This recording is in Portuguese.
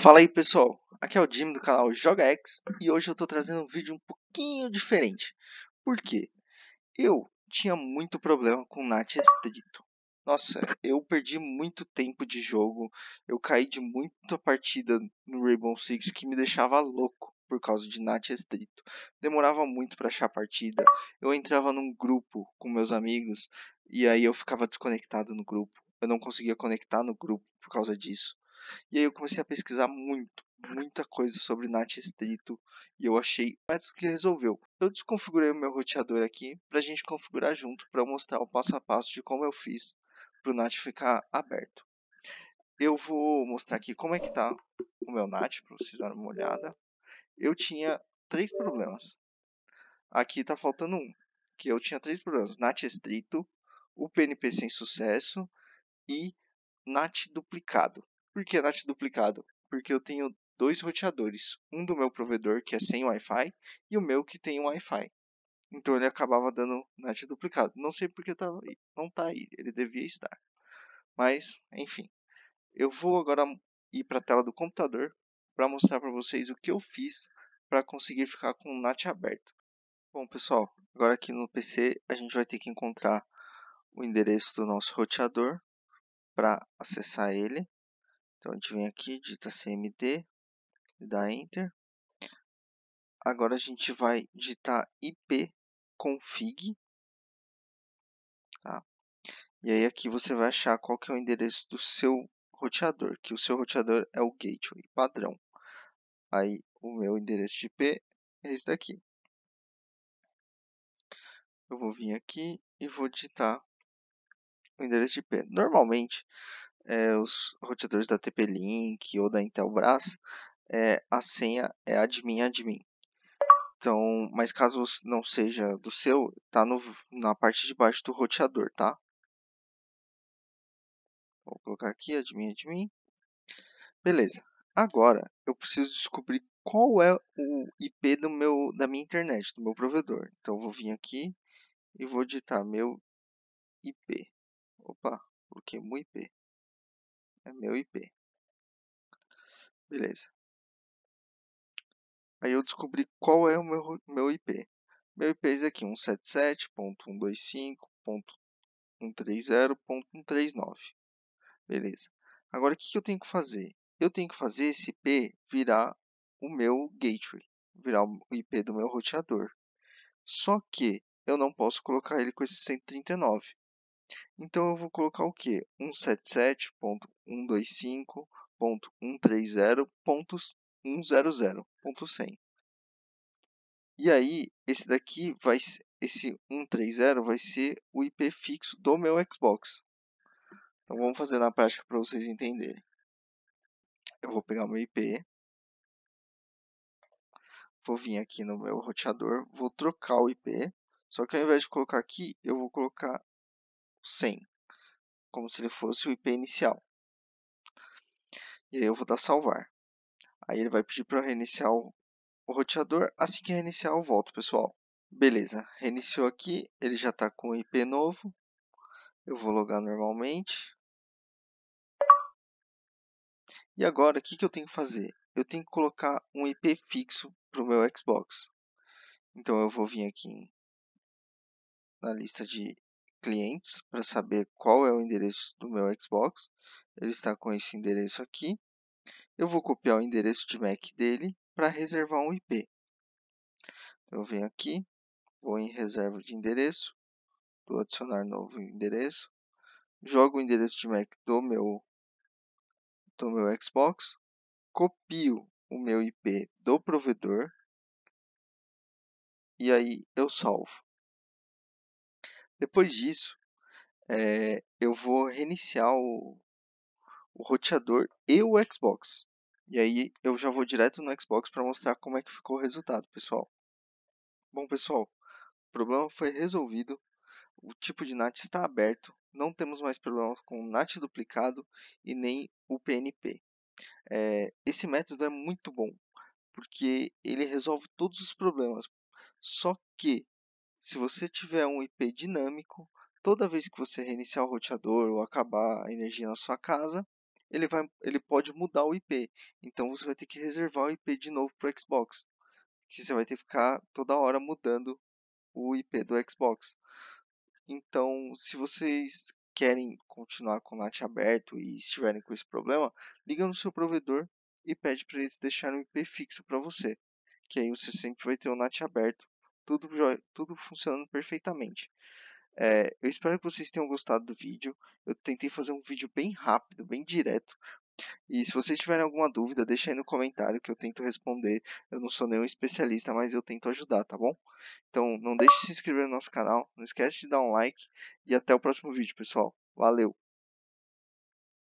Fala aí pessoal, aqui é o Jimmy do canal Joga X e hoje eu tô trazendo um vídeo um pouquinho diferente. Por quê? Eu tinha muito problema com Nat Estrito. Nossa, eu perdi muito tempo de jogo, eu caí de muita partida no Rainbow Six que me deixava louco por causa de Nat Estrito. Demorava muito para achar a partida, eu entrava num grupo com meus amigos e aí eu ficava desconectado no grupo. Eu não conseguia conectar no grupo por causa disso. E aí eu comecei a pesquisar muito, muita coisa sobre NAT estrito e eu achei o método que resolveu. Eu desconfigurei o meu roteador aqui para a gente configurar junto para mostrar o passo a passo de como eu fiz para o NAT ficar aberto. Eu vou mostrar aqui como é que está o meu NAT para vocês darem uma olhada. Eu tinha três problemas. Aqui está faltando um, que eu tinha três problemas: NAT estrito, o PNP sem sucesso e NAT duplicado. Por que NAT tá duplicado? Porque eu tenho dois roteadores, um do meu provedor que é sem Wi-Fi e o meu que tem Wi-Fi. Então ele acabava dando NAT né, duplicado. Não sei porque tá, não está aí, ele devia estar. Mas, enfim. Eu vou agora ir para a tela do computador para mostrar para vocês o que eu fiz para conseguir ficar com o NAT aberto. Bom, pessoal, agora aqui no PC a gente vai ter que encontrar o endereço do nosso roteador para acessar ele. Então a gente vem aqui, digita CMD, dá Enter. Agora a gente vai digitar ipconfig. Tá? E aí aqui você vai achar qual que é o endereço do seu roteador, que o seu roteador é o gateway padrão. Aí o meu endereço de IP é esse daqui. Eu vou vir aqui e vou digitar o endereço de IP. Normalmente, é, os roteadores da TP-Link ou da Intelbras, é, a senha é admin admin. Então, mas caso não seja do seu, tá no, na parte de baixo do roteador, tá? Vou colocar aqui admin admin. Beleza. Agora eu preciso descobrir qual é o IP do meu da minha internet, do meu provedor. Então eu vou vir aqui e vou digitar meu IP. Opa, é meu IP meu IP. Beleza. Aí eu descobri qual é o meu, meu IP. Meu IP é esse aqui, 177.125.130.139. Beleza. Agora, o que, que eu tenho que fazer? Eu tenho que fazer esse IP virar o meu gateway, virar o IP do meu roteador. Só que eu não posso colocar ele com esse 139. Então eu vou colocar o que? 177.125.130.100.100. E aí, esse daqui vai esse 130 vai ser o IP fixo do meu Xbox. Então vamos fazer na prática para vocês entenderem. Eu vou pegar meu IP, vou vir aqui no meu roteador, vou trocar o IP, só que ao invés de colocar aqui, eu vou colocar 100, como se ele fosse o IP inicial. E aí eu vou dar salvar. Aí ele vai pedir para reiniciar o, roteador. Assim que reiniciar, eu volto, pessoal. Beleza, reiniciou aqui, ele já está com o IP novo. Eu vou logar normalmente. E agora, o que, que eu tenho que fazer? Eu tenho que colocar um IP fixo para o meu Xbox. Então eu vou vir aqui na lista de clientes para saber qual é o endereço do meu Xbox. Ele está com esse endereço aqui. Eu vou copiar o endereço de MAC dele para reservar um IP. Eu venho aqui, vou em reserva de endereço, vou adicionar novo endereço, jogo o endereço de MAC do meu, do meu Xbox, copio o meu IP do provedor e aí eu salvo. Depois disso, é, eu vou reiniciar o, o roteador e o Xbox. E aí eu já vou direto no Xbox para mostrar como é que ficou o resultado, pessoal. Bom, pessoal, o problema foi resolvido. O tipo de NAT está aberto. Não temos mais problemas com NAT duplicado e nem o PNP. É, eh, esse método é muito bom porque ele resolve todos os problemas. Só que se você tiver um IP dinâmico, toda vez que você reiniciar o roteador ou acabar a energia na sua casa, ele, vai, ele pode mudar o IP. Então você vai ter que reservar o IP de novo para o Xbox. Que você vai ter que ficar toda hora mudando o IP do Xbox. Então, se vocês querem continuar com o NAT aberto e estiverem com esse problema, liga no seu provedor e pede para eles deixarem um IP fixo para você. Que aí você sempre vai ter o NAT aberto tudo, tudo funcionando perfeitamente. É, eu espero que vocês tenham gostado do vídeo. Eu tentei fazer um vídeo bem rápido, bem direto. E se vocês tiverem alguma dúvida, deixa aí no comentário que eu tento responder. Eu não sou nenhum especialista, mas eu tento ajudar, tá bom? Então não deixe de se inscrever no nosso canal, não esquece de dar um like e até o próximo vídeo, pessoal. Valeu!